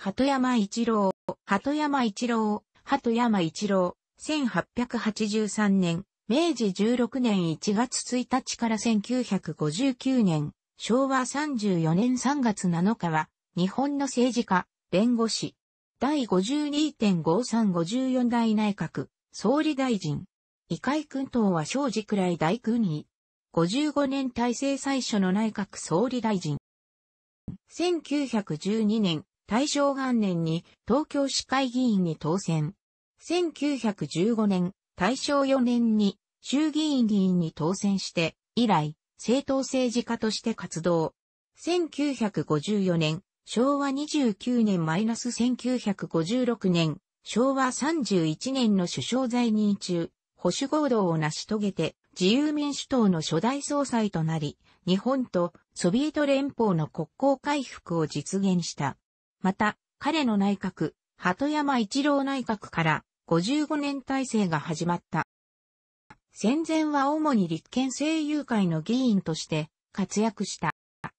鳩山一郎、鳩山一郎、鳩山一郎、1883年、明治16年1月1日から1959年、昭和34年3月7日は、日本の政治家、弁護士、第52.5354代内閣、総理大臣、異界君党は正治倉大君位、55年体制最初の内閣総理大臣、1912年、大正元年に東京市会議員に当選。1915年、大正4年に衆議院議員に当選して、以来、政党政治家として活動。1954年、昭和29年マイナス -1956 年、昭和31年の首相在任中、保守合同を成し遂げて、自由民主党の初代総裁となり、日本とソビエト連邦の国交回復を実現した。また、彼の内閣、鳩山一郎内閣から55年体制が始まった。戦前は主に立憲政友会の議員として活躍した。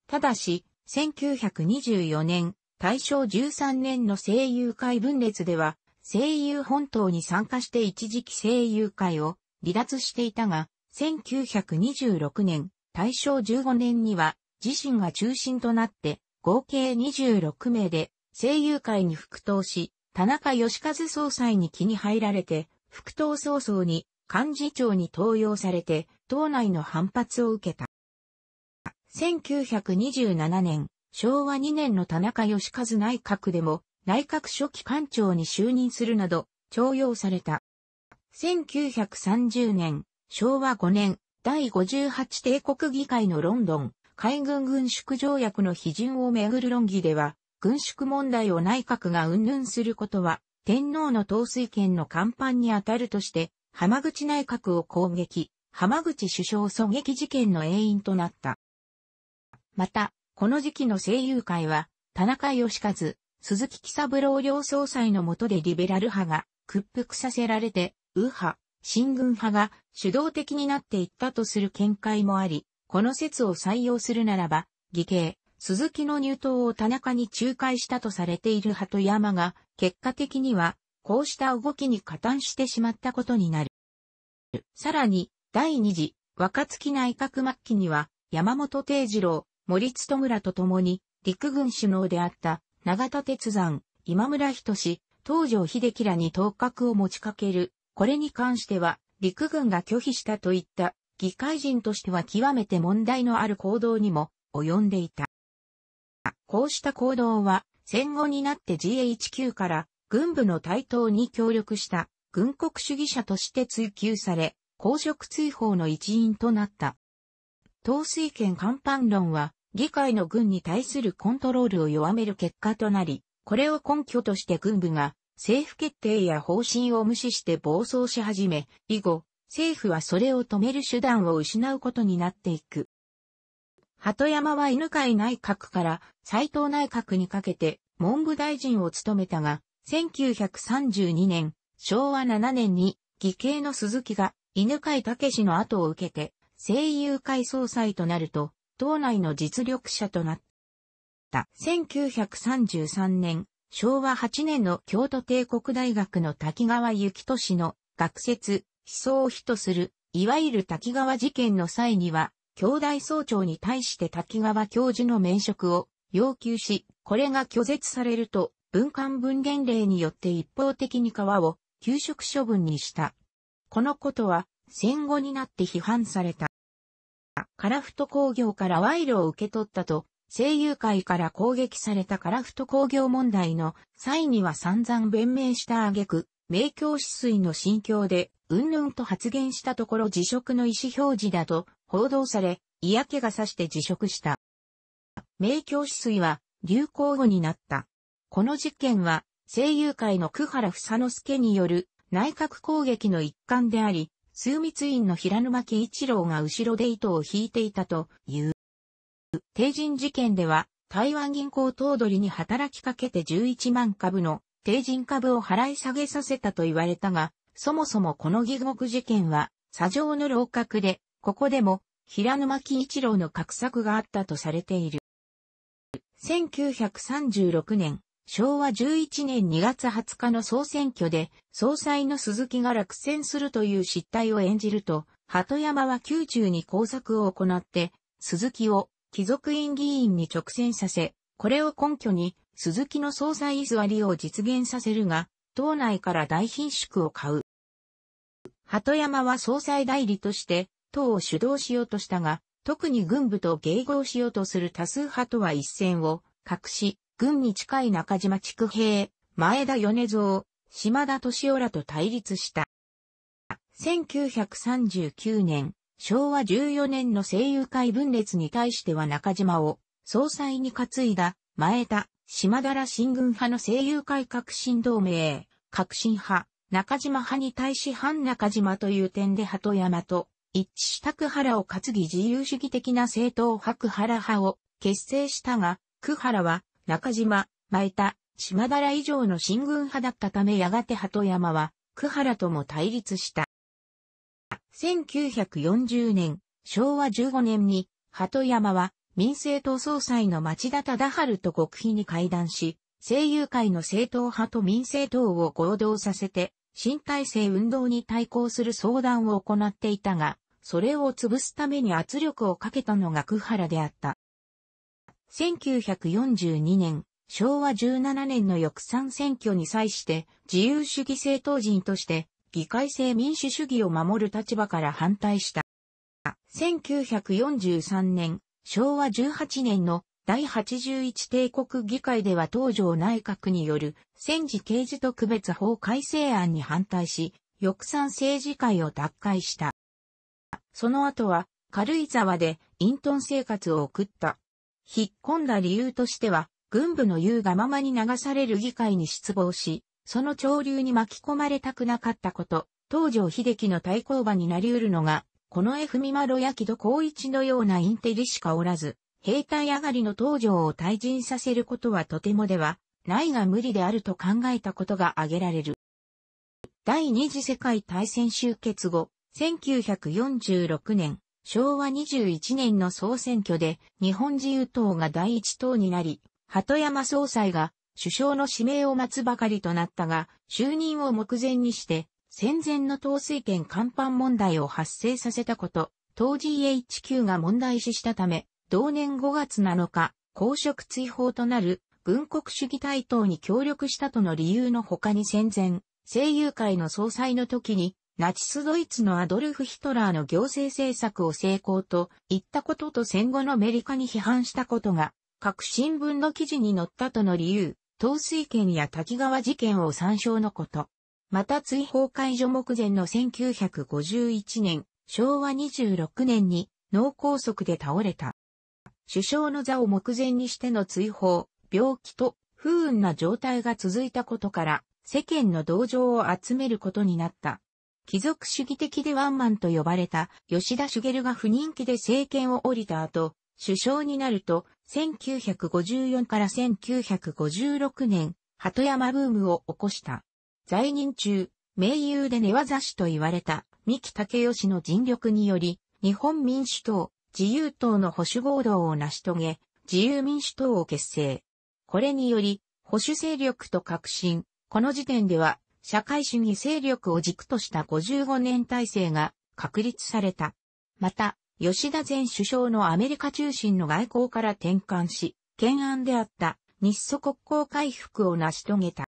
ただし、1924年、大正13年の声優会分裂では、声優本島に参加して一時期声優会を離脱していたが、1926年、大正15年には自身が中心となって合計26名で声優会に復党し、田中義和総裁に気に入られて、副党早々に幹事長に登用されて、党内の反発を受けた。1927年、昭和2年の田中義和内閣でも、内閣初期官庁に就任するなど、徴用された。1930年、昭和5年、第58帝国議会のロンドン海軍軍縮条約の批准をめぐる論議では、軍縮問題を内閣が云々することは、天皇の統帥権の甲板に当たるとして、浜口内閣を攻撃、浜口首相狙撃事件の永因となった。また、この時期の声優会は、田中義和、鈴木喜三郎両総裁の下でリベラル派が屈服させられて、右派、新軍派が主導的になっていったとする見解もあり、この説を採用するならば、義兄、鈴木の入党を田中に仲介したとされている鳩山が、結果的には、こうした動きに加担してしまったことになる。さらに、第二次、若月内閣末期には、山本定次郎、森津村と共に、陸軍首脳であった、長田鉄山、今村仁志、東条秀樹らに頭角を持ちかける。これに関しては、陸軍が拒否したといった議会人としては極めて問題のある行動にも及んでいた。こうした行動は戦後になって GHQ から軍部の台頭に協力した軍国主義者として追及され、公職追放の一員となった。統帥権干犯論は議会の軍に対するコントロールを弱める結果となり、これを根拠として軍部が政府決定や方針を無視して暴走し始め、以後、政府はそれを止める手段を失うことになっていく。鳩山は犬飼内閣から斎藤内閣にかけて文部大臣を務めたが、1932年、昭和7年に、義兄の鈴木が犬飼武の後を受けて、声優会総裁となると、党内の実力者となった。1933年、昭和8年の京都帝国大学の滝川幸俊の学説、想否とする、いわゆる滝川事件の際には、兄弟総長に対して滝川教授の免職を要求し、これが拒絶されると、文官文言令によって一方的に川を給食処分にした。このことは戦後になって批判された。カラフト工業から賄賂を受け取ったと、声優界から攻撃されたカラフト工業問題の際には散々弁明した挙句、明鏡止水の心境で、うんぬんと発言したところ辞職の意思表示だと報道され、嫌気がさして辞職した。明鏡止水は流行語になった。この事件は声優界の久原房之助による内閣攻撃の一環であり、数密院の平沼木一郎が後ろで糸を引いていたという。定人事件では台湾銀行頭取に働きかけて11万株の帝人株を払い下げさせたと言われたが、そもそもこの義獄事件は、砂上の楼閣で、ここでも、平沼木一郎の格策があったとされている。1936年、昭和11年2月20日の総選挙で、総裁の鈴木が落選するという失態を演じると、鳩山は宮中に工作を行って、鈴木を貴族院議員に直選させ、これを根拠に、鈴木の総裁居座りを実現させるが、党内から大貧縮を買う。鳩山は総裁代理として、党を主導しようとしたが、特に軍部と迎合しようとする多数派とは一線を、隠し、軍に近い中島畜兵、前田米蔵、島田敏夫らと対立した。1939年、昭和14年の声優会分裂に対しては中島を総裁に担いだ前田、島原新軍派の声優会革新同盟、革新派、中島派に対し反中島という点で鳩山と一致した久原を担ぎ自由主義的な政党白原派を結成したが、久原は中島、前田、島原以上の新軍派だったためやがて鳩山は久原とも対立した。1940年、昭和15年に鳩山は民政党総裁の町田忠春と極秘に会談し、声優会の政党派と民政党を合同させて、新体制運動に対抗する相談を行っていたが、それを潰すために圧力をかけたのが久原であった。1942年、昭和17年の翌産選挙に際して自由主義政党人として議会制民主主義を守る立場から反対した。1943年、昭和18年の第81帝国議会では東条内閣による戦時刑事特別法改正案に反対し、翼賛政治会を脱会した。その後は軽井沢で隠遁生活を送った。引っ込んだ理由としては、軍部の言うがままに流される議会に失望し、その潮流に巻き込まれたくなかったこと、東条秀樹の対抗馬になり得るのがこの F ミマロや木戸光一のようなインテリしかおらず、兵隊上がりの登場を退陣させることはとてもでは、ないが無理であると考えたことが挙げられる。第二次世界大戦終結後、1946年、昭和21年の総選挙で日本自由党が第一党になり、鳩山総裁が首相の指名を待つばかりとなったが、就任を目前にして戦前の統帥権甲板問題を発生させたこと、当 GHQ が問題視したため、同年5月7日、公職追放となる軍国主義対等に協力したとの理由の他に戦前、声優会の総裁の時に、ナチスドイツのアドルフ・ヒトラーの行政政策を成功と言ったことと戦後のアメリカに批判したことが、各新聞の記事に載ったとの理由、統帥権や滝川事件を参照のこと。また追放解除目前の1951年、昭和26年に脳梗塞で倒れた。首相の座を目前にしての追放、病気と不運な状態が続いたことから、世間の同情を集めることになった。貴族主義的でワンマンと呼ばれた吉田茂が不人気で政権を降りた後、首相になると、1954から1956年、鳩山ブームを起こした。在任中、名優で寝技師と言われた三木武義の尽力により、日本民主党、自由党の保守合同を成し遂げ、自由民主党を結成。これにより、保守勢力と革新、この時点では、社会主義勢力を軸とした55年体制が確立された。また、吉田前首相のアメリカ中心の外交から転換し、懸案であった日ソ国交回復を成し遂げた。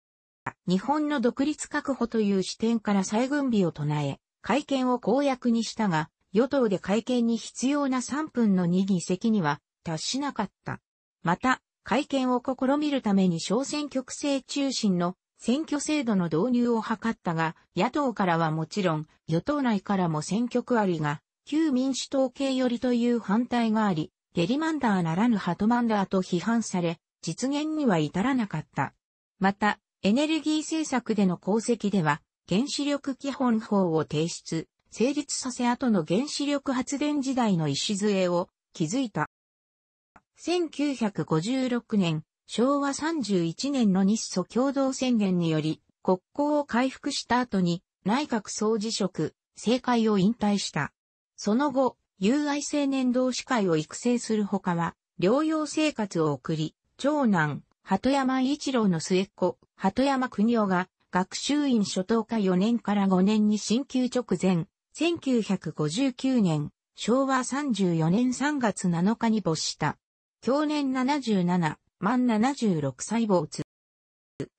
日本の独立確保という視点から再軍備を唱え、会見を公約にしたが、与党で会見に必要な3分の2議席には達しなかった。また、会見を試みるために小選挙区制中心の選挙制度の導入を図ったが、野党からはもちろん、与党内からも選挙区ありが、旧民主党系寄りという反対があり、ゲリマンダーならぬハトマンダーと批判され、実現には至らなかった。また、エネルギー政策での功績では、原子力基本法を提出、成立させ後の原子力発電時代の礎を築いた。1956年、昭和31年の日ソ共同宣言により、国交を回復した後に内閣総辞職、政界を引退した。その後、友愛青年同士会を育成するほかは、療養生活を送り、長男、鳩山一郎の末っ子、鳩山国夫が、学習院初等科4年から5年に進級直前、1959年、昭和34年3月7日に没した。去年77、満76歳没。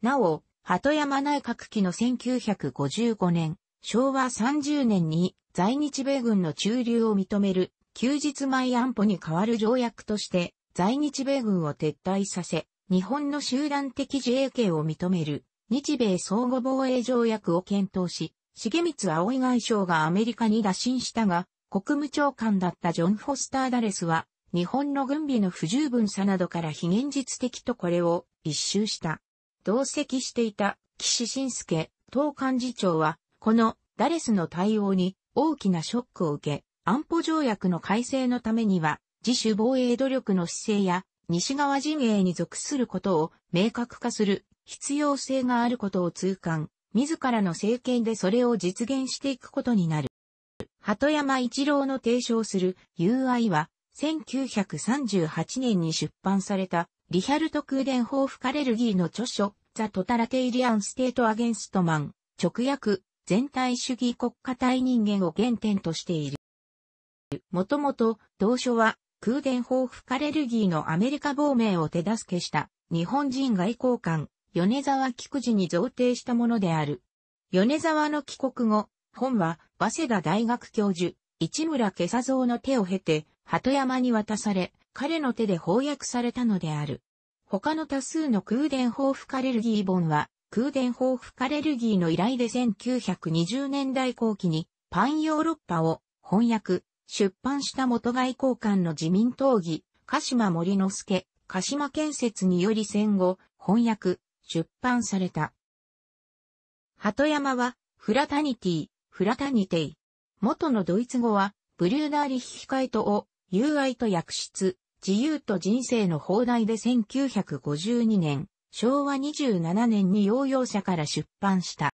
なお、鳩山内閣期の1955年、昭和30年に在日米軍の駐留を認める休日前安保に代わる条約として在日米軍を撤退させ、日本の集団的自衛権を認める日米相互防衛条約を検討し、重光葵外相がアメリカに打診したが、国務長官だったジョン・フォスター・ダレスは、日本の軍備の不十分さなどから非現実的とこれを一周した。同席していた岸信介、党幹事長は、このダレスの対応に大きなショックを受け、安保条約の改正のためには、自主防衛努力の姿勢や西側陣営に属することを明確化する必要性があることを痛感、自らの政権でそれを実現していくことになる。鳩山一郎の提唱する UI は、1938年に出版された、リヒャルト・クーデンアカレルギーの著書、ザ・トタラテイリアン・ステート・アゲンストマン、直訳、全体主義国家対人間を原点としている。もともと、同書は、空伝報復カレルギーのアメリカ亡命を手助けした日本人外交官、米沢菊次に贈呈したものである。米沢の帰国後、本は早稲田大学教授、市村家佐蔵の手を経て、鳩山に渡され、彼の手で翻訳されたのである。他の多数の空伝報復カレルギー本は、空伝報復カレルギーの依頼で1920年代後期に、パンヨーロッパを翻訳、出版した元外交官の自民党議、鹿島森之助、鹿島建設により戦後、翻訳、出版された。鳩山は、フラタニティ、フラタニテイ。元のドイツ語は、ブリューダーリヒヒカイトを、友愛と訳出、自由と人生の放題で1952年、昭和27年に養養者から出版した。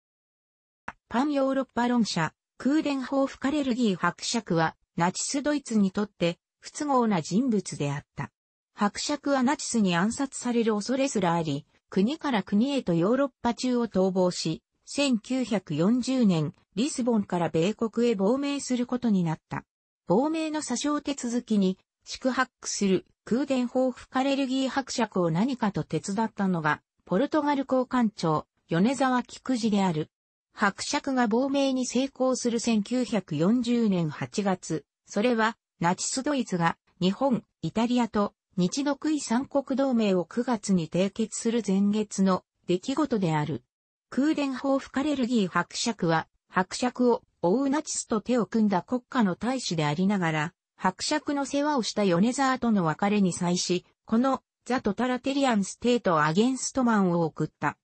パンヨーロッパ論社、クーデンホーフカレルギー伯爵は、ナチスドイツにとって不都合な人物であった。伯爵はナチスに暗殺される恐れすらあり、国から国へとヨーロッパ中を逃亡し、1940年、リスボンから米国へ亡命することになった。亡命の詐称手続きに、宿泊する空伝報復カレルギー伯爵を何かと手伝ったのが、ポルトガル交換庁、米沢菊次である。伯爵が亡命に成功する1940年8月、それはナチスドイツが日本、イタリアと日独位三国同盟を9月に締結する前月の出来事である。空伝報フカレルギー伯爵は伯爵を追うナチスと手を組んだ国家の大使でありながら、伯爵の世話をした米沢との別れに際し、このザ・トタラテリアン・ステート・アゲンストマンを送った。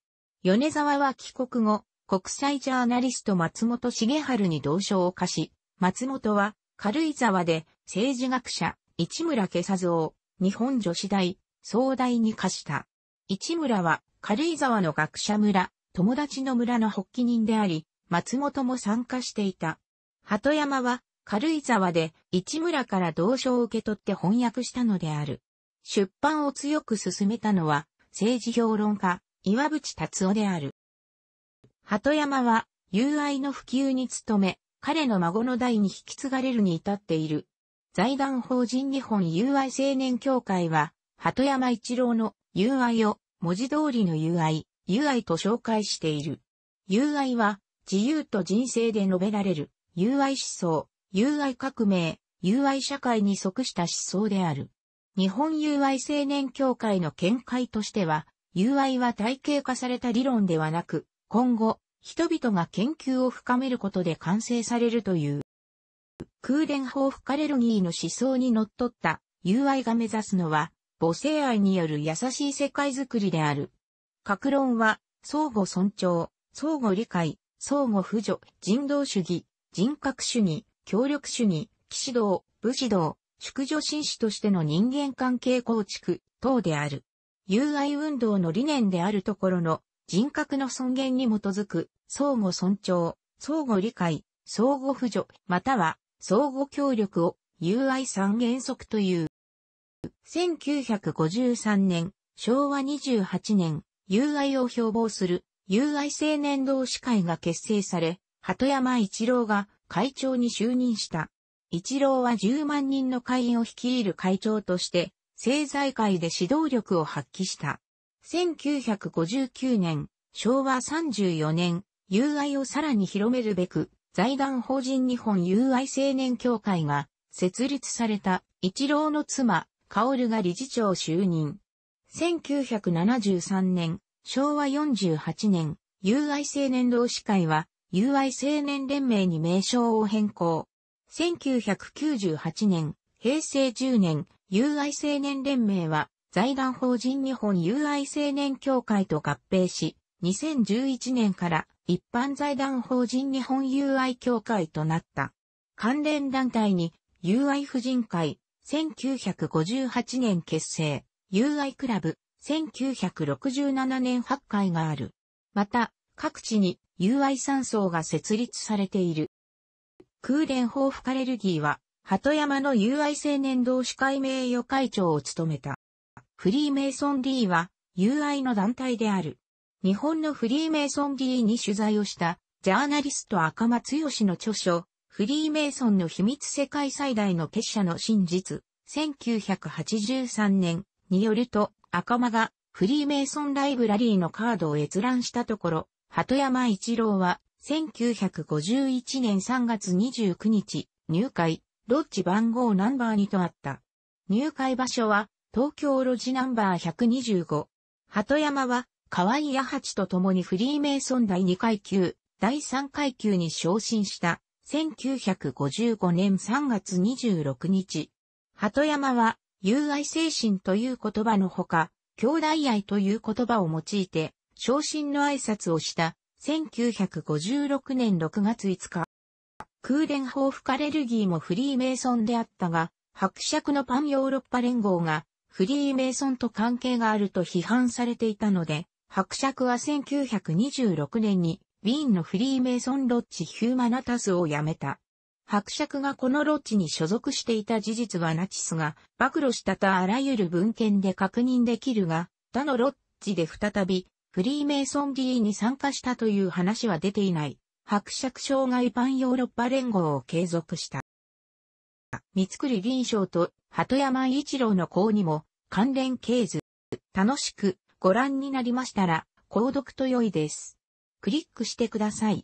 米沢は帰国後、国際ジャーナリスト松本茂春に同書を貸し、松本は軽井沢で政治学者市村家佐を日本女子大、総大に課した。市村は軽井沢の学者村、友達の村の発起人であり、松本も参加していた。鳩山は軽井沢で市村から同書を受け取って翻訳したのである。出版を強く進めたのは政治評論家、岩渕達夫である。鳩山は、友愛の普及に努め、彼の孫の代に引き継がれるに至っている。財団法人日本友愛青年協会は、鳩山一郎の友愛を文字通りの友愛、友愛と紹介している。友愛は、自由と人生で述べられる、友愛思想、友愛革命、友愛社会に即した思想である。日本友愛青年協会の見解としては、友愛は体系化された理論ではなく、今後、人々が研究を深めることで完成されるという。空伝法フカレルギーの思想にのっとった友愛が目指すのは、母性愛による優しい世界づくりである。格論は、相互尊重、相互理解、相互扶助、人道主義、人格主義、協力主義、騎士道、武士道、宿女紳士としての人間関係構築等である。友愛運動の理念であるところの人格の尊厳に基づく、相互尊重、相互理解、相互扶助、または相互協力を、友愛三原則という。1953年、昭和28年、友愛を標榜する、友愛青年同士会が結成され、鳩山一郎が会長に就任した。一郎は10万人の会員を率いる会長として、政財界で指導力を発揮した。1959年、昭和34年、友愛をさらに広めるべく、財団法人日本友愛青年協会が設立された一郎の妻、カオルが理事長就任。1973年、昭和48年、友愛青年同士会は、友愛青年連盟に名称を変更。1998年、平成10年、友愛青年連盟は、財団法人日本友愛青年協会と合併し、2011年から一般財団法人日本友愛協会となった。関連団体に友愛婦人会、1958年結成、友愛クラブ、1967年8会がある。また、各地に友愛産層が設立されている。空連法復カレルギーは、鳩山の友愛青年同士会名誉会長を務めた。フリーメイソン D は、友愛の団体である。日本のフリーメイソン D に取材をした、ジャーナリスト赤間剛の著書、フリーメイソンの秘密世界最大の結社の真実、1983年によると、赤間がフリーメイソンライブラリーのカードを閲覧したところ、鳩山一郎は、1951年3月29日、入会、ロッジ番号ナンバー2とあった。入会場所は、東京路地ナンバー125。鳩山は、河合八八と共にフリーメイソン第2階級、第3階級に昇進した、1955年3月26日。鳩山は、友愛精神という言葉のほか、兄弟愛という言葉を用いて、昇進の挨拶をした、1956年6月5日。空伝報復アレルギーもフリーメイソンであったが、伯爵のパンヨーロッパ連合がフリーメイソンと関係があると批判されていたので、伯爵は1926年にウィーンのフリーメイソンロッジヒューマナタスを辞めた。伯爵がこのロッジに所属していた事実はナチスが暴露したとあらゆる文献で確認できるが、他のロッジで再びフリーメイソンリーに参加したという話は出ていない。伯爵障害パンヨーロッパ連合を継続した。三栗銀賞と鳩山一郎の項にも関連系図。楽しくご覧になりましたら、購読と良いです。クリックしてください。